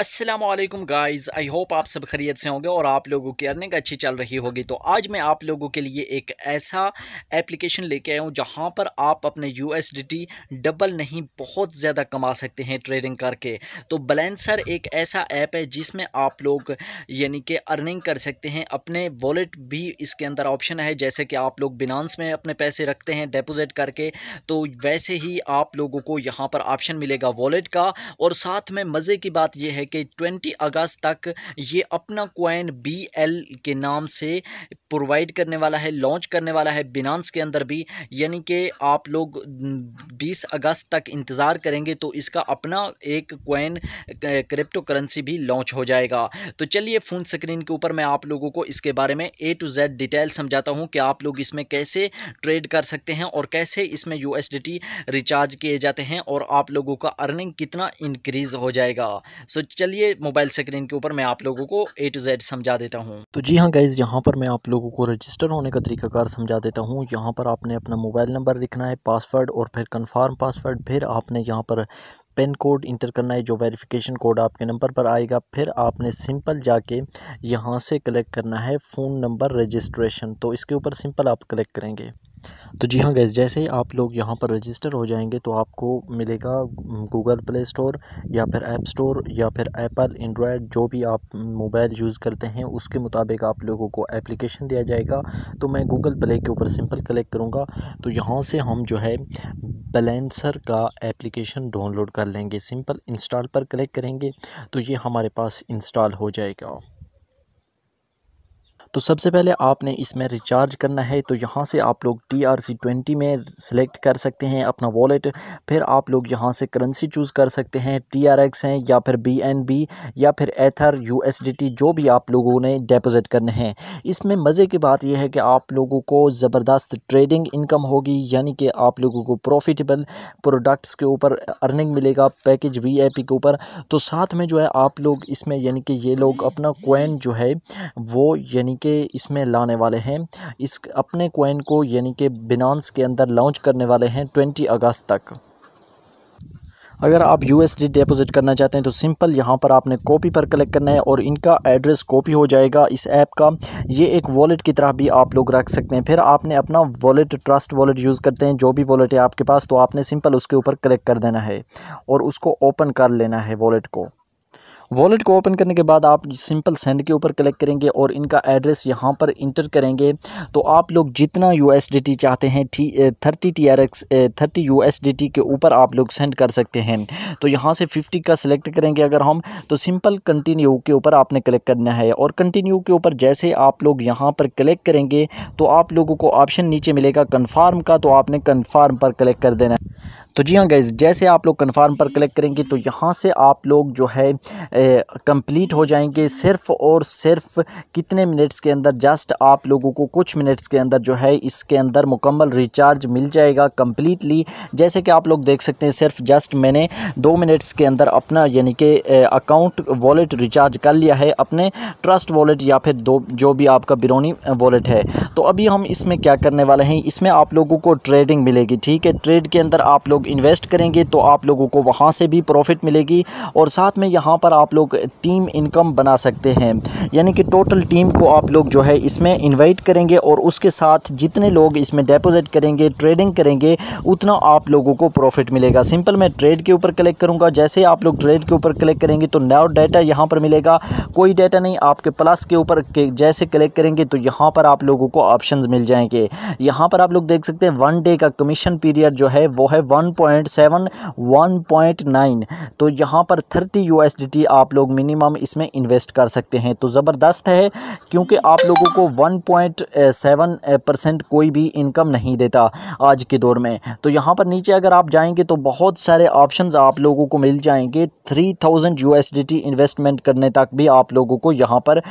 Aslam guys I hope आप सब खरीत से होंगे और आप लोगों की अर्निंग अच्छी चल रही होगी तो आज मैं आप लोगों के लिए एक ऐसा एप्लीकेशन लेके आया हूँ जहाँ पर आप अपने यू डबल नहीं बहुत ज़्यादा कमा सकते हैं ट्रेडिंग करके तो बैलेंसर एक ऐसा ऐप है जिसमें आप लोग यानी कि अर्निंग कर सकते हैं अपने वॉलेट भी इसके अंदर ऑप्शन है जैसे कि आप लोग बिनांस में अपने पैसे रखते हैं डिपोज़िट करके तो वैसे ही आप लोगों को यहाँ पर ऑप्शन मिलेगा वॉलेट का और साथ में मज़े की बात यह है है कि ट्वेंटी अगस्त तक ये अपना कॉइन बी एल के नाम से प्रोवाइड करने वाला है लॉन्च करने वाला है बिनांस के अंदर भी यानी कि आप लोग 20 अगस्त तक इंतज़ार करेंगे तो इसका अपना एक कोइन क्रिप्टो करेंसी भी लॉन्च हो जाएगा तो चलिए फ़ोन स्क्रीन के ऊपर मैं आप लोगों को इसके बारे में ए टू जेड डिटेल समझाता हूँ कि आप लोग इसमें कैसे ट्रेड कर सकते हैं और कैसे इसमें यू रिचार्ज किए जाते हैं और आप लोगों का अर्निंग कितना इंक्रीज़ हो जाएगा सो चलिए मोबाइल स्क्रीन के ऊपर मैं आप लोगों को ए टू जेड समझा देता हूँ तो जी हाँ गाइज़ यहाँ पर मैं आप लोगों लोगों को रजिस्टर होने का तरीकाकार समझा देता हूँ यहाँ पर आपने अपना मोबाइल नंबर लिखना है पासवर्ड और फिर कन्फर्म पासवर्ड फिर आपने यहाँ पर पिन कोड इंटर करना है जो वेरिफिकेशन कोड आपके नंबर पर आएगा फिर आपने सिंपल जाके यहाँ से कलेक्ट करना है फ़ोन नंबर रजिस्ट्रेशन तो इसके ऊपर सिंपल आप कलेक्ट करेंगे तो जी हाँ गैस जैसे ही आप लोग यहाँ पर रजिस्टर हो जाएंगे तो आपको मिलेगा गूगल प्ले स्टोर या फिर ऐप स्टोर या फिर एप्पल एंड्रॉयड जो भी आप मोबाइल यूज़ करते हैं उसके मुताबिक आप लोगों को एप्लीकेशन दिया जाएगा तो मैं गूगल प्ले के ऊपर सिंपल कलेक्ट करूँगा तो यहाँ से हम जो है बैलेंसर का एप्लीकेशन डाउनलोड कर लेंगे सिंपल इंस्टॉल पर क्लिक करेंगे तो ये हमारे पास इंस्टॉल हो जाएगा तो सबसे पहले आपने इसमें रिचार्ज करना है तो यहाँ से आप लोग टी आर सी ट्वेंटी में सेलेक्ट कर सकते हैं अपना वॉलेट फिर आप लोग यहाँ से करेंसी चूज़ कर सकते हैं टी आर एक्स हैं या फिर बी एन बी या फिर ether U S D T जो भी आप लोगों ने डिपोज़िट करने हैं इसमें मज़े की बात यह है कि आप लोगों को ज़बरदस्त ट्रेडिंग इनकम होगी यानी कि आप लोगों को प्रॉफिटेबल प्रोडक्ट्स के ऊपर अर्निंग मिलेगा पैकेज वी आई पी के ऊपर तो साथ में जो है आप लोग इसमें यानी कि ये लोग अपना क्वेंट जो है वो यानी के इसमें लाने वाले हैं इस अपने कोइन को यानी कि बिनांस के अंदर लॉन्च करने वाले हैं ट्वेंटी अगस्त तक अगर आप यू एस डिपॉजिट करना चाहते हैं तो सिंपल यहाँ पर आपने कॉपी पर क्लिक करना है और इनका एड्रेस कॉपी हो जाएगा इस ऐप का ये एक वॉलेट की तरह भी आप लोग रख सकते हैं फिर आपने अपना वॉलेट ट्रस्ट वॉलेट यूज़ करते हैं जो भी वॉलेट है आपके पास तो आपने सिंपल उसके ऊपर क्लिक कर देना है और उसको ओपन कर लेना है वॉलेट को वॉलेट को ओपन करने के बाद आप सिंपल सेंड के ऊपर क्लिक करेंगे और इनका एड्रेस यहाँ पर इंटर करेंगे तो आप लोग जितना यू चाहते हैं T thirty T R X thirty U के ऊपर आप लोग सेंड कर सकते हैं तो यहाँ से फिफ्टी का सिलेक्ट करेंगे अगर हम तो सिंपल कंटिन्यू के ऊपर आपने क्लिक करना है और कंटिन्यू के ऊपर जैसे आप लोग यहाँ पर क्लिक करेंगे तो आप लोगों को ऑप्शन नीचे मिलेगा कन्फर्म का तो आपने कन्फर्म पर क्लिक कर देना है तो जी हाँ गैस जैसे आप लोग कन्फर्म पर क्लिक करेंगे तो यहाँ से आप लोग जो है कंप्लीट हो जाएंगे सिर्फ और सिर्फ कितने मिनट्स के अंदर जस्ट आप लोगों को कुछ मिनट्स के अंदर जो है इसके अंदर मुकम्मल रिचार्ज मिल जाएगा कम्प्लीटली जैसे कि आप लोग देख सकते हैं सिर्फ जस्ट मैंने दो मिनट्स के अंदर अपना यानी कि अकाउंट वॉलेट रिचार्ज कर लिया है अपने ट्रस्ट वॉलेट या फिर दो जो भी आपका बिरोनी वॉलेट है तो अभी हम इसमें क्या करने वाले हैं इसमें आप लोगों को ट्रेडिंग मिलेगी ठीक है ट्रेड के अंदर आप लोग इन्वेस्ट करेंगे तो आप लोगों को वहाँ से भी प्रॉफिट मिलेगी और साथ में यहाँ पर आप आप लोग टीम इनकम बना सकते हैं यानी कि टोटल टीम को आप लोग जो है इसमें इन्वाइट करेंगे और उसके साथ जितने लोग इसमें डिपॉजिट करेंगे ट्रेडिंग करेंगे उतना आप लोगों को प्रॉफिट मिलेगा सिंपल मैं ट्रेड के ऊपर क्लिक करूँगा जैसे आप लोग ट्रेड के ऊपर क्लिक करेंगे तो नया डाटा यहाँ पर मिलेगा कोई डाटा नहीं आपके प्लस के ऊपर जैसे क्लिक करेंगे तो यहाँ पर आप लोगों को ऑप्शन मिल जाएंगे यहाँ पर आप लोग देख सकते हैं वन डे का कमीशन पीरियड जो है वो है one point seven one point nine तो यहाँ पर थर्टी यू आप लोग मिनिमम इसमें इन्वेस्ट कर सकते हैं तो ज़बरदस्त है क्योंकि आप लोगों को 1.7 परसेंट कोई भी इनकम नहीं देता आज के दौर में तो यहाँ पर नीचे अगर आप जाएंगे तो बहुत सारे ऑप्शन आप लोगों को मिल जाएंगे थ्री थाउजेंड इन्वेस्टमेंट करने तक भी आप लोगों को यहाँ पर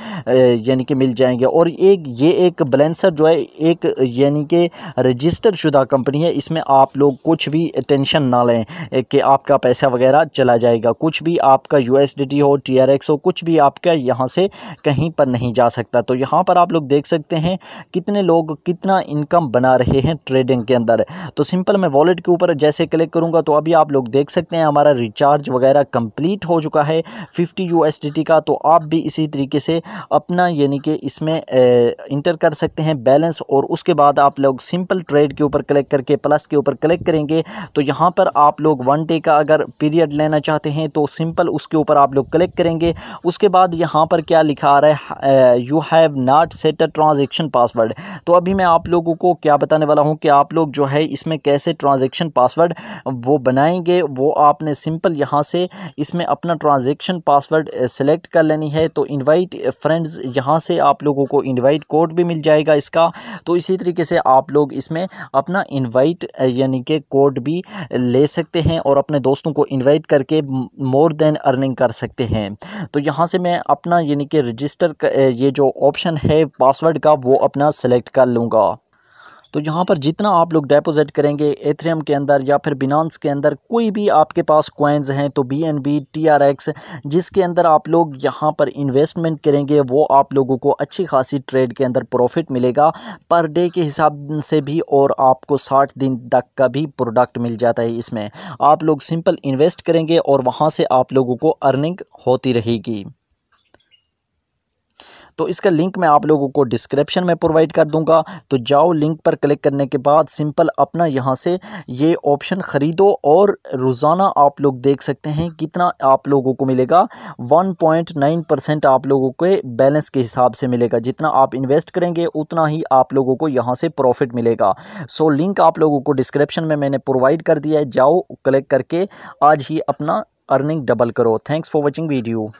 यानी कि मिल जाएंगे और एक ये एक बलेंसर जो है एक यानी कि रजिस्टर शुदा कंपनी है इसमें आप लोग कुछ भी टेंशन ना लें कि आपका पैसा वगैरह चला जाएगा कुछ भी आपका यू हो टी आर एक्स हो कुछ भी आपका यहाँ से कहीं पर नहीं जा सकता तो यहाँ पर आप लोग देख सकते हैं कितने लोग कितना इनकम बना रहे हैं ट्रेडिंग के अंदर तो सिंपल मैं वॉलेट के ऊपर जैसे क्लिक करूँगा तो अभी आप लोग देख सकते हैं हमारा रिचार्ज वगैरह कंप्लीट हो चुका है फिफ्टी यू का तो आप भी इसी तरीके से अपना यानी कि इसमें इंटर कर सकते हैं बैलेंस और उसके बाद आप लोग सिंपल ट्रेड के ऊपर क्लिक करके प्लस के ऊपर क्लिक करेंगे तो यहाँ पर आप लोग वन डे का अगर पीरियड लेना चाहते हैं तो सिंपल उसके ऊपर आप लोग लोग क्लिक करेंगे उसके बाद यहाँ पर क्या लिखा आ रहा है you have not set a transaction password तो अभी मैं आप लोगों को क्या बताने वाला हूँ कि आप लोग जो है इसमें कैसे ट्रांजेक्शन पासवर्ड वो बनाएंगे वो आपने सिंपल यहाँ से इसमें अपना ट्रांजेक्शन पासवर्ड सेलेक्ट कर लेनी है तो इन्वाइट फ्रेंड्स यहाँ से आप लोगों को इन्वाइट कोड भी मिल जाएगा इसका तो इसी तरीके से आप लोग इसमें अपना इन्वाइट यानी कि कोड भी ले सकते हैं और अपने दोस्तों को इन्वाइट करके मोर देन अर्निंग कर सकते सकते हैं तो यहाँ से मैं अपना यानी कि रजिस्टर ये जो ऑप्शन है पासवर्ड का वो अपना सेलेक्ट कर लूँगा तो यहाँ पर जितना आप लोग डेपोज़िट करेंगे एथेरियम के अंदर या फिर बिनांस के अंदर कोई भी आपके पास कोइंस हैं तो B N B T R X जिसके अंदर आप लोग यहाँ पर इन्वेस्टमेंट करेंगे वो आप लोगों को अच्छी खासी ट्रेड के अंदर प्रॉफिट मिलेगा पर डे के हिसाब से भी और आपको साठ दिन तक का भी प्रोडक्ट मिल जाता है इसमें आप लोग सिंपल इन्वेस्ट करेंगे और वहाँ से आप लोगों को अर्निंग होती रहेगी तो इसका लिंक मैं आप लोगों को डिस्क्रिप्शन में प्रोवाइड कर दूंगा तो जाओ लिंक पर क्लिक करने के बाद सिंपल अपना यहाँ से ये ऑप्शन ख़रीदो और रोज़ाना आप लोग देख सकते हैं कितना आप लोगों को मिलेगा नाइन परसेंट आप लोगों के बैलेंस के हिसाब से मिलेगा जितना आप इन्वेस्ट करेंगे उतना ही आप लोगों को यहाँ से प्रॉफिट मिलेगा सो लिंक आप लोगों को डिस्क्रिप्शन में मैंने प्रोवाइड कर दिया है जाओ क्लिक करके आज ही अपना अर्निंग डबल करो थैंक्स फॉर वॉचिंग वीडियो